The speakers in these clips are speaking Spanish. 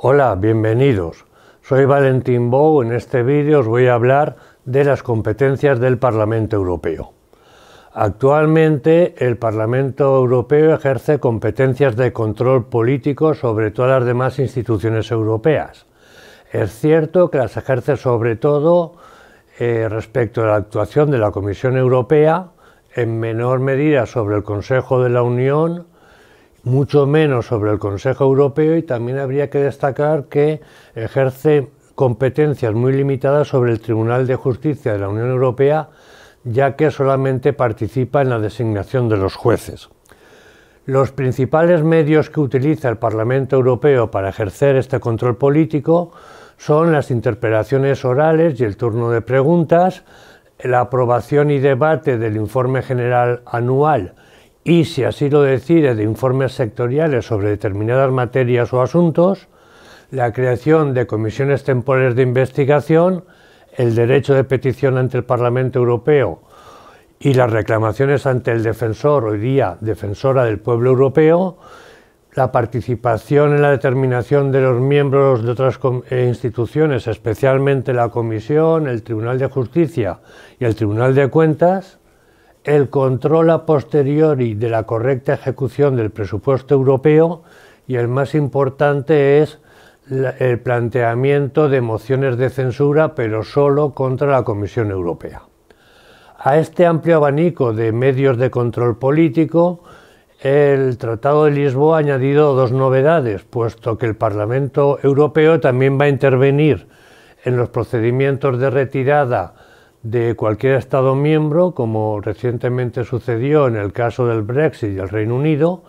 Hola, bienvenidos. Soy Valentín Bou. En este vídeo os voy a hablar de las competencias del Parlamento Europeo. Actualmente el Parlamento Europeo ejerce competencias de control político sobre todas las demás instituciones europeas. Es cierto que las ejerce sobre todo eh, respecto a la actuación de la Comisión Europea, en menor medida sobre el Consejo de la Unión mucho menos sobre el Consejo Europeo y también habría que destacar que ejerce competencias muy limitadas sobre el Tribunal de Justicia de la Unión Europea, ya que solamente participa en la designación de los jueces. Los principales medios que utiliza el Parlamento Europeo para ejercer este control político son las interpelaciones orales y el turno de preguntas, la aprobación y debate del informe general anual y, si así lo decide, de informes sectoriales sobre determinadas materias o asuntos, la creación de comisiones temporales de investigación, el derecho de petición ante el Parlamento Europeo y las reclamaciones ante el defensor, hoy día defensora del pueblo europeo, la participación en la determinación de los miembros de otras eh, instituciones, especialmente la Comisión, el Tribunal de Justicia y el Tribunal de Cuentas, el control a posteriori de la correcta ejecución del presupuesto europeo y el más importante es el planteamiento de mociones de censura, pero solo contra la Comisión Europea. A este amplio abanico de medios de control político, el Tratado de Lisboa ha añadido dos novedades, puesto que el Parlamento Europeo también va a intervenir en los procedimientos de retirada de cualquier Estado miembro, como recientemente sucedió en el caso del Brexit y el Reino Unido,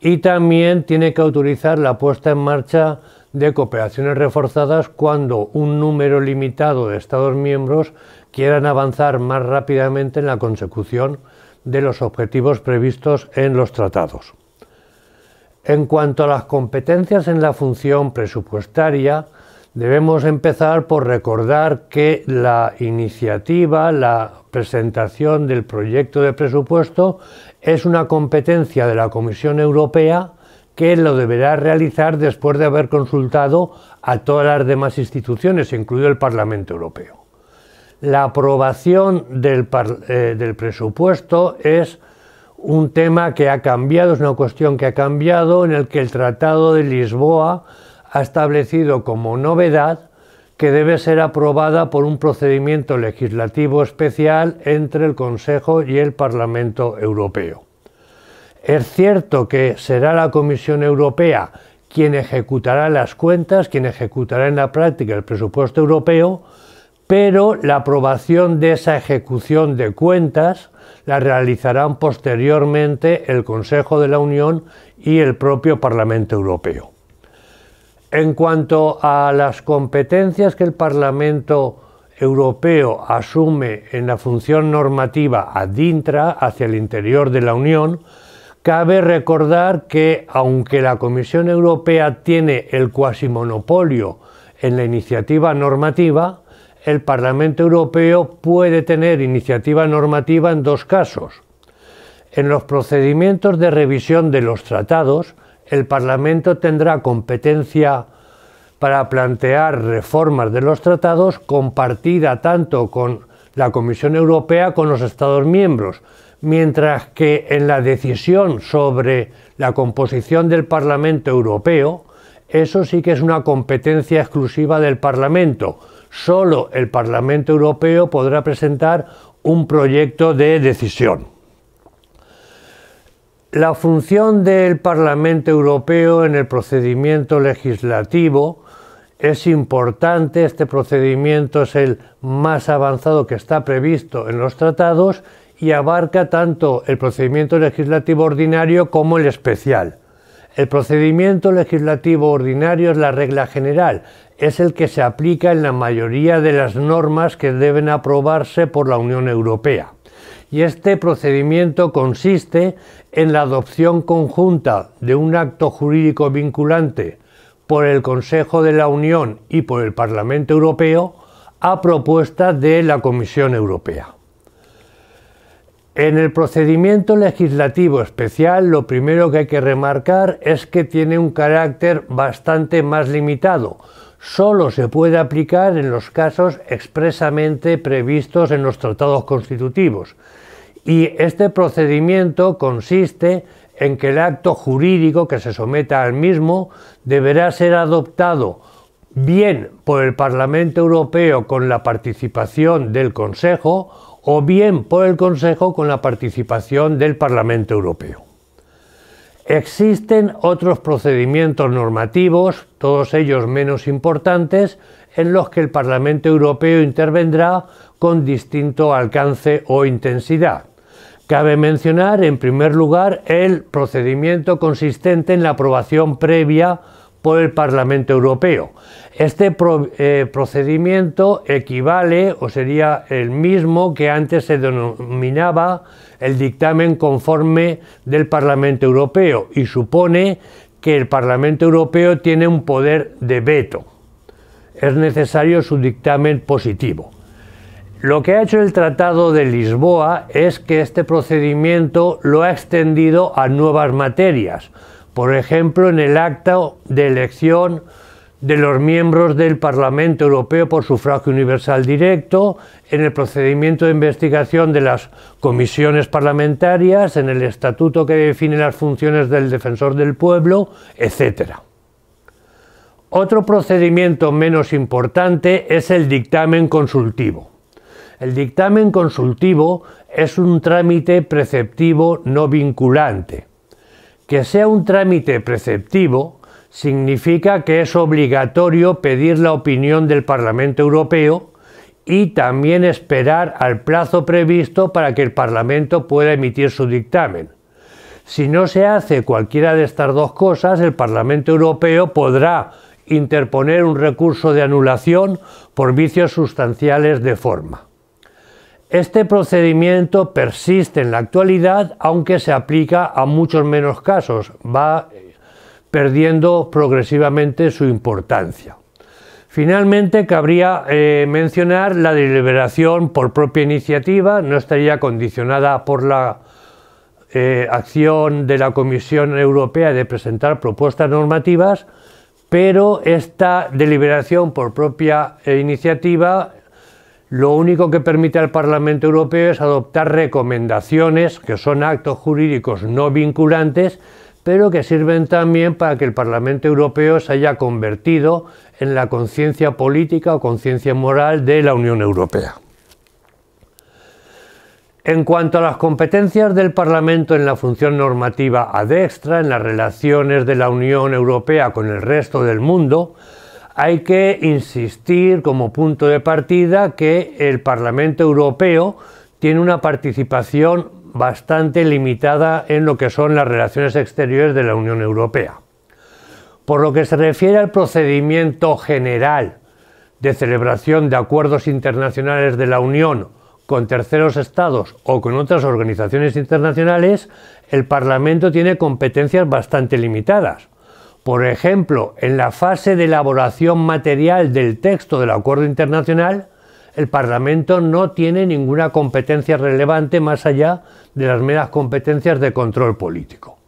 y también tiene que autorizar la puesta en marcha de cooperaciones reforzadas cuando un número limitado de Estados miembros quieran avanzar más rápidamente en la consecución de los objetivos previstos en los tratados. En cuanto a las competencias en la función presupuestaria, Debemos empezar por recordar que la iniciativa, la presentación del proyecto de presupuesto es una competencia de la Comisión Europea que lo deberá realizar después de haber consultado a todas las demás instituciones, incluido el Parlamento Europeo. La aprobación del, eh, presupuesto es un tema que ha cambiado, es una cuestión que ha cambiado en el que el Tratado de Lisboa ha establecido como novedad que debe ser aprobada por un procedimiento legislativo especial entre el Consejo y el Parlamento Europeo. Es cierto que será la Comisión Europea quien ejecutará las cuentas, quien ejecutará en la práctica el presupuesto europeo, pero la aprobación de esa ejecución de cuentas la realizarán posteriormente el Consejo de la Unión y el propio Parlamento Europeo. En cuanto a las competencias que el Parlamento Europeo asume en la función normativa ad intra hacia el interior de la Unión, cabe recordar que aunque la Comisión Europea tiene el cuasimonopolio en la iniciativa normativa, el Parlamento Europeo puede tener iniciativa normativa en dos casos. En los procedimientos de revisión de los tratados, el Parlamento tendrá competencia para plantear reformas de los tratados compartida tanto con la Comisión Europea con los Estados miembros, mientras que en la decisión sobre la composición del Parlamento Europeo, eso sí que es una competencia exclusiva del Parlamento. Solo el Parlamento Europeo podrá presentar un proyecto de decisión. La función del Parlamento Europeo en el procedimiento legislativo es importante, este procedimiento es el más avanzado que está previsto en los tratados y abarca tanto el procedimiento legislativo ordinario como el especial. El procedimiento legislativo ordinario es la regla general, es el que se aplica en la mayoría de las normas que deben aprobarse por la Unión Europea y este procedimiento consiste en la adopción conjunta de un acto jurídico vinculante por el Consejo de la Unión y por el Parlamento Europeo a propuesta de la Comisión Europea. En el procedimiento legislativo especial lo primero que hay que remarcar es que tiene un carácter bastante más limitado, solo se puede aplicar en los casos expresamente previstos en los tratados constitutivos. Y este procedimiento consiste en que el acto jurídico que se someta al mismo deberá ser adoptado bien por el Parlamento Europeo con la participación del Consejo o bien por el Consejo con la participación del Parlamento Europeo. Existen otros procedimientos normativos, todos ellos menos importantes, en los que el Parlamento Europeo intervendrá con distinto alcance o intensidad. Cabe mencionar, en primer lugar, el procedimiento consistente en la aprobación previa por el Parlamento Europeo. Este eh, procedimiento equivale o sería el mismo que antes se denominaba el dictamen conforme del Parlamento Europeo y supone que el Parlamento Europeo tiene un poder de veto. Es necesario su dictamen positivo. Lo que ha hecho el Tratado de Lisboa es que este procedimiento lo ha extendido a nuevas materias, por ejemplo, en el acta de elección de los miembros del Parlamento Europeo por sufragio universal directo, en el procedimiento de investigación de las comisiones parlamentarias, en el estatuto que define las funciones del defensor del pueblo, etc. Otro procedimiento menos importante es el dictamen consultivo. El dictamen consultivo es un trámite preceptivo no vinculante que sea un trámite preceptivo significa que es obligatorio pedir la opinión del Parlamento Europeo y también esperar al plazo previsto para que el Parlamento pueda emitir su dictamen. Si no se hace cualquiera de estas dos cosas, el Parlamento Europeo podrá interponer un recurso de anulación por vicios sustanciales de forma. Este procedimiento persiste en la actualidad, aunque se aplica a muchos menos casos, va perdiendo progresivamente su importancia. Finalmente, cabría eh, mencionar la deliberación por propia iniciativa, no estaría condicionada por la eh, acción de la Comisión Europea de presentar propuestas normativas, pero esta deliberación por propia eh, iniciativa lo único que permite al Parlamento Europeo es adoptar recomendaciones, que son actos jurídicos no vinculantes, pero que sirven también para que el Parlamento Europeo se haya convertido en la conciencia política o conciencia moral de la Unión Europea. En cuanto a las competencias del Parlamento en la función normativa ad extra, en las relaciones de la Unión Europea con el resto del mundo, hay que insistir como punto de partida que el Parlamento Europeo tiene una participación bastante limitada en lo que son las relaciones exteriores de la Unión Europea. Por lo que se refiere al procedimiento general de celebración de acuerdos internacionales de la Unión con terceros estados o con otras organizaciones internacionales, el Parlamento tiene competencias bastante limitadas por ejemplo, en la fase de elaboración material del texto del acuerdo internacional, el Parlamento no tiene ninguna competencia relevante más allá de las meras competencias de control político.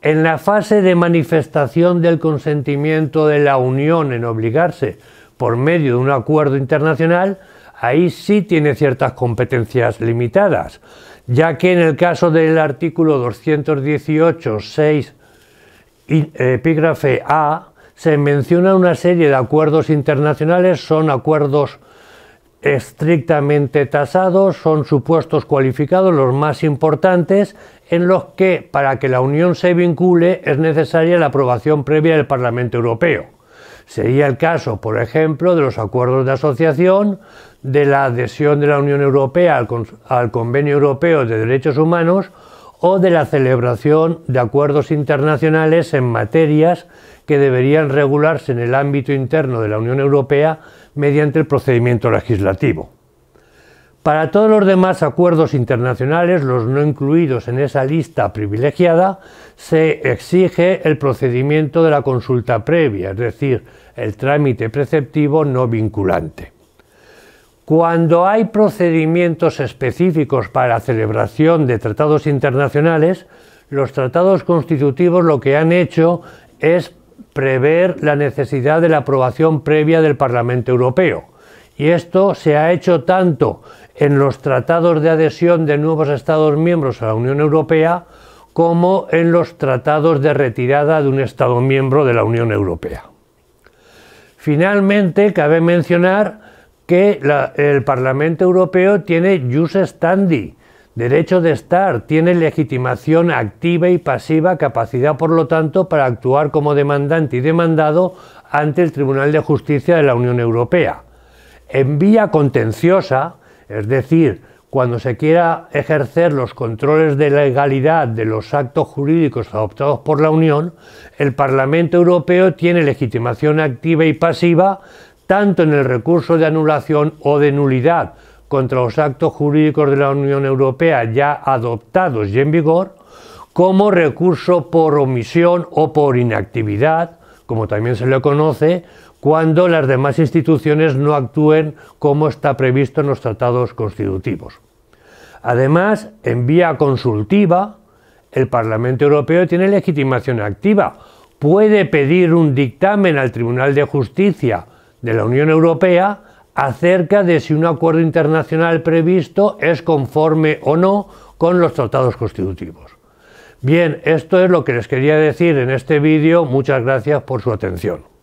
En la fase de manifestación del consentimiento de la Unión en obligarse por medio de un acuerdo internacional, ahí sí tiene ciertas competencias limitadas, ya que en el caso del artículo 218.6 epígrafe A, se menciona una serie de acuerdos internacionales, son acuerdos estrictamente tasados, son supuestos cualificados los más importantes, en los que para que la Unión se vincule es necesaria la aprobación previa del Parlamento Europeo. Sería el caso, por ejemplo, de los acuerdos de asociación, de la adhesión de la Unión Europea al, al Convenio Europeo de Derechos Humanos, o de la celebración de acuerdos internacionales en materias que deberían regularse en el ámbito interno de la Unión Europea mediante el procedimiento legislativo. Para todos los demás acuerdos internacionales, los no incluidos en esa lista privilegiada, se exige el procedimiento de la consulta previa, es decir, el trámite preceptivo no vinculante. Cuando hay procedimientos específicos para celebración de tratados internacionales, los tratados constitutivos lo que han hecho es prever la necesidad de la aprobación previa del Parlamento Europeo. Y esto se ha hecho tanto en los tratados de adhesión de nuevos Estados miembros a la Unión Europea como en los tratados de retirada de un Estado miembro de la Unión Europea. Finalmente, cabe mencionar que el Parlamento Europeo tiene jus standi, derecho de estar, tiene legitimación activa y pasiva, capacidad por lo tanto para actuar como demandante y demandado ante el Tribunal de Justicia de la Unión Europea. En vía contenciosa, es decir, cuando se quiera ejercer los controles de legalidad de los actos jurídicos adoptados por la Unión, el Parlamento Europeo tiene legitimación activa y pasiva, tanto en el recurso de anulación o de nulidad contra los actos jurídicos de la Unión Europea ya adoptados y en vigor, como recurso por omisión o por inactividad, como también se le conoce, cuando las demás instituciones no actúen como está previsto en los tratados constitutivos. Además, en vía consultiva, el Parlamento Europeo tiene legitimación activa, puede pedir un dictamen al Tribunal de Justicia de la Unión Europea acerca de si un acuerdo internacional previsto es conforme o no con los tratados constitutivos. Bien, esto es lo que les quería decir en este vídeo. Muchas gracias por su atención.